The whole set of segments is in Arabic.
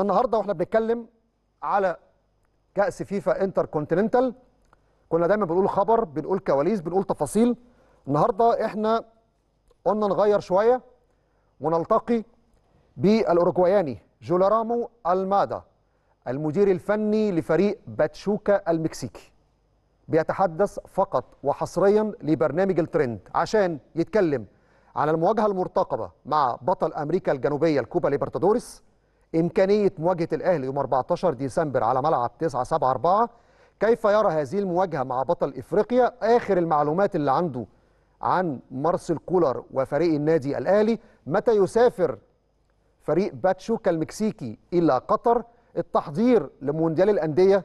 احنا النهارده واحنا بنتكلم على كاس فيفا انتر كونتيننتال كنا دايما بنقول خبر بنقول كواليس بنقول تفاصيل النهارده احنا قلنا نغير شويه ونلتقي بالاوروجواياني جولارامو المادا المدير الفني لفريق باتشوكا المكسيكي بيتحدث فقط وحصريا لبرنامج الترند عشان يتكلم على المواجهه المرتقبه مع بطل امريكا الجنوبيه الكوبا ليبرتادوريس إمكانية مواجهة الأهلي يوم 14 ديسمبر على ملعب 974 كيف يرى هذه المواجهة مع بطل إفريقيا آخر المعلومات اللي عنده عن مارسيل كولر وفريق النادي الأهلي متى يسافر فريق باتشوكا المكسيكي إلى قطر التحضير لمونديال الأندية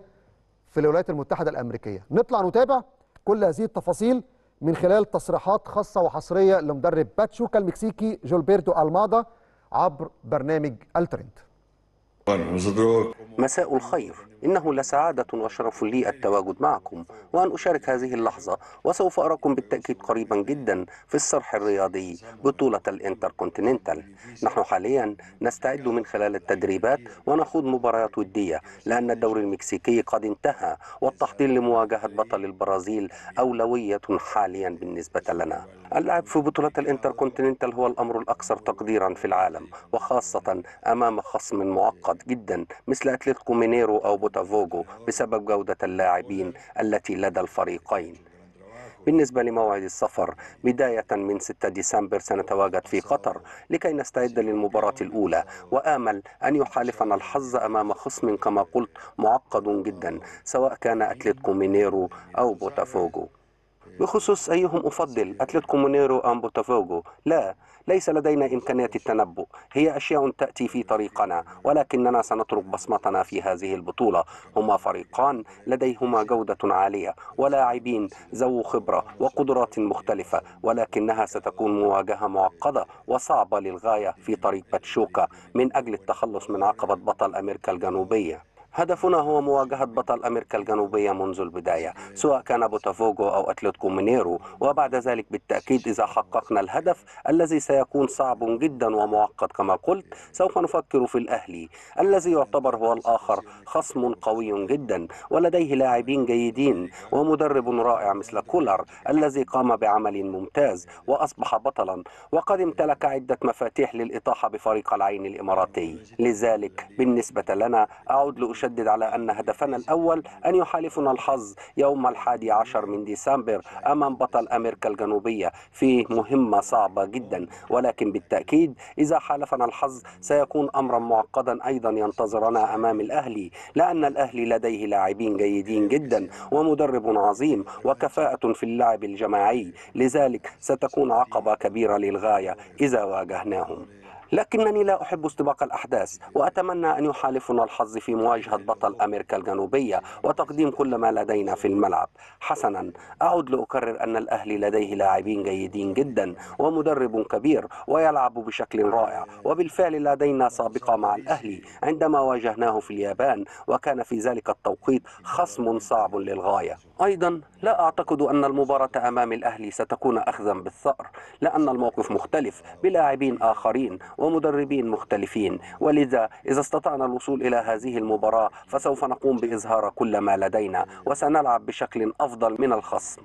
في الولايات المتحدة الأمريكية نطلع نتابع كل هذه التفاصيل من خلال تصريحات خاصة وحصرية لمدرب باتشوكا المكسيكي جولبرتو ألمادا عبر برنامج الترند مساء الخير إنه لسعادة وشرف لي التواجد معكم وأن أشارك هذه اللحظة وسوف أراكم بالتأكيد قريبا جدا في الصرح الرياضي بطولة الانتركونتيننتال نحن حاليا نستعد من خلال التدريبات ونخوض مباريات ودية لأن الدوري المكسيكي قد انتهى والتحضير لمواجهة بطل البرازيل أولوية حاليا بالنسبة لنا اللعب في بطولة الانتركونتيننتال هو الأمر الأكثر تقديرا في العالم وخاصة أمام خصم معقد تعقد جدا مثل أتلتيكو مينيرو أو بوتافوجو بسبب جودة اللاعبين التي لدى الفريقين بالنسبة لموعد السفر بداية من 6 ديسمبر سنتواجد في قطر لكي نستعد للمباراة الأولى وآمل أن يحالفنا الحظ أمام خصم كما قلت معقد جدا سواء كان أتلتيكو مينيرو أو بوتافوجو بخصوص أيهم أفضل أتلتيكو مينيرو أم بوتافوجو لا ليس لدينا إمكانيات التنبؤ هي أشياء تأتي في طريقنا ولكننا سنترك بصمتنا في هذه البطولة هما فريقان لديهما جودة عالية ولاعبين ذو خبرة وقدرات مختلفة ولكنها ستكون مواجهة معقدة وصعبة للغاية في طريق باتشوكا من أجل التخلص من عقبة بطل أمريكا الجنوبية هدفنا هو مواجهة بطل أمريكا الجنوبية منذ البداية سواء كان بوتافوجو أو أتلتيكو مينيرو وبعد ذلك بالتأكيد إذا حققنا الهدف الذي سيكون صعب جدا ومعقد كما قلت سوف نفكر في الأهلي الذي يعتبر هو الآخر خصم قوي جدا ولديه لاعبين جيدين ومدرب رائع مثل كولر الذي قام بعمل ممتاز وأصبح بطلا وقد امتلك عدة مفاتيح للإطاحة بفريق العين الإماراتي لذلك بالنسبة لنا أعود لأشاهد وأشدد على أن هدفنا الأول أن يحالفنا الحظ يوم الحادي عشر من ديسمبر أمام بطل أمريكا الجنوبية في مهمة صعبة جدا ولكن بالتأكيد إذا حالفنا الحظ سيكون أمرا معقدا أيضا ينتظرنا أمام الأهلي لأن الأهلي لديه لاعبين جيدين جدا ومدرب عظيم وكفاءة في اللعب الجماعي لذلك ستكون عقبة كبيرة للغاية إذا واجهناهم لكنني لا أحب استباق الأحداث وأتمنى أن يحالفنا الحظ في مواجهة بطل أمريكا الجنوبية وتقديم كل ما لدينا في الملعب حسنا أعد لأكرر أن الأهلي لديه لاعبين جيدين جدا ومدرب كبير ويلعب بشكل رائع وبالفعل لدينا سابقة مع الأهلي عندما واجهناه في اليابان وكان في ذلك التوقيت خصم صعب للغاية أيضا لا أعتقد أن المباراة أمام الأهلي ستكون أخذا بالثأر لأن الموقف مختلف بلاعبين آخرين ومدربين مختلفين ولذا إذا استطعنا الوصول إلى هذه المباراة فسوف نقوم بإظهار كل ما لدينا وسنلعب بشكل أفضل من الخصم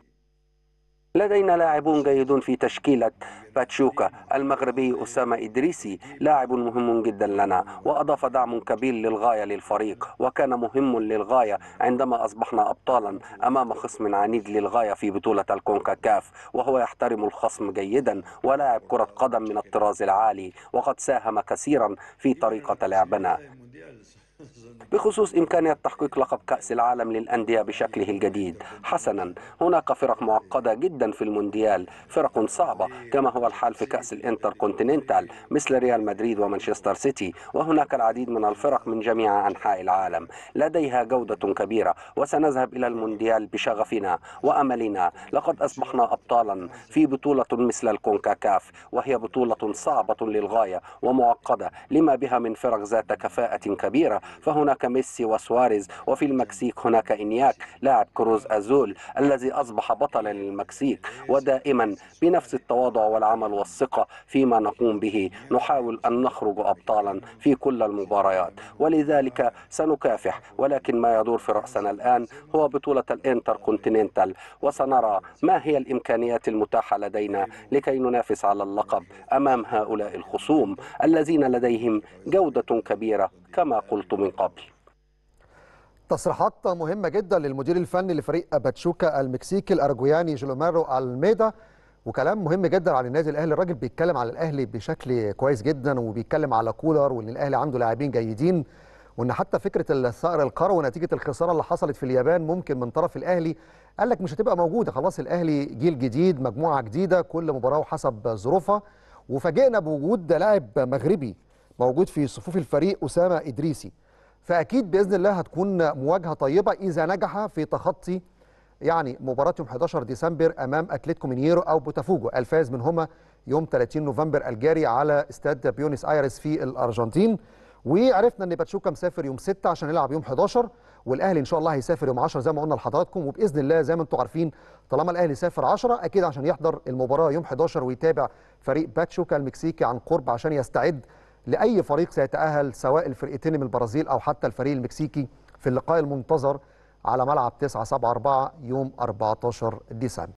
لدينا لاعبون جيدون في تشكيلة باتشوكا المغربي أسامة إدريسي لاعب مهم جدا لنا وأضاف دعم كبير للغاية للفريق وكان مهم للغاية عندما أصبحنا أبطالا أمام خصم عنيد للغاية في بطولة الكونكاكاف وهو يحترم الخصم جيدا ولاعب كرة قدم من الطراز العالي وقد ساهم كثيرا في طريقة لعبنا بخصوص إمكانية تحقيق لقب كأس العالم للأندية بشكله الجديد حسنا هناك فرق معقدة جدا في المونديال فرق صعبة كما هو الحال في كأس الانتركونتيننتال مثل ريال مدريد ومانشستر سيتي وهناك العديد من الفرق من جميع أنحاء العالم لديها جودة كبيرة وسنذهب إلى المونديال بشغفنا وأملنا لقد أصبحنا أبطالا في بطولة مثل الكونكاكاف وهي بطولة صعبة للغاية ومعقدة لما بها من فرق ذات كفاءة كبيرة فهناك هناك ميسي وسواريز وفي المكسيك هناك إنياك لاعب كروز أزول الذي أصبح بطلا للمكسيك ودائما بنفس التواضع والعمل والثقة فيما نقوم به نحاول أن نخرج أبطالا في كل المباريات ولذلك سنكافح ولكن ما يدور في رأسنا الآن هو بطولة الانتر كونتيننتال وسنرى ما هي الإمكانيات المتاحة لدينا لكي ننافس على اللقب أمام هؤلاء الخصوم الذين لديهم جودة كبيرة كما قلت من قبل تصريحات مهمة جدا للمدير الفني لفريق باتشوكا المكسيكي الأرجوياني جلومارو ألميدا وكلام مهم جدا على النادي الأهلي الراجل بيتكلم على الأهلي بشكل كويس جدا وبيتكلم على كولر وإن الأهلي عنده لاعبين جيدين وإن حتى فكرة الثأر القروي نتيجة الخسارة اللي حصلت في اليابان ممكن من طرف الأهلي قال لك مش هتبقى موجودة خلاص الأهلي جيل جديد مجموعة جديدة كل مباراة وحسب ظروفها وفاجئنا بوجود لاعب مغربي موجود في صفوف الفريق أسامة إدريسي فأكيد بإذن الله هتكون مواجهة طيبة إذا نجح في تخطي يعني مباراة يوم 11 ديسمبر أمام أتلتيكو مينيرو أو بوتافوجو الفائز منهما يوم 30 نوفمبر الجاري على استاد بيونس آيرس في الأرجنتين وعرفنا ان باتشوكا مسافر يوم 6 عشان يلعب يوم 11 والاهلي ان شاء الله هيسافر يوم 10 زي ما قلنا لحضراتكم وباذن الله زي ما انتم عارفين طالما الاهلي سافر 10 اكيد عشان يحضر المباراه يوم 11 ويتابع فريق باتشوكا المكسيكي عن قرب عشان يستعد لاي فريق سيتاهل سواء الفرقتين من البرازيل او حتى الفريق المكسيكي في اللقاء المنتظر على ملعب 974 يوم 14 ديسمبر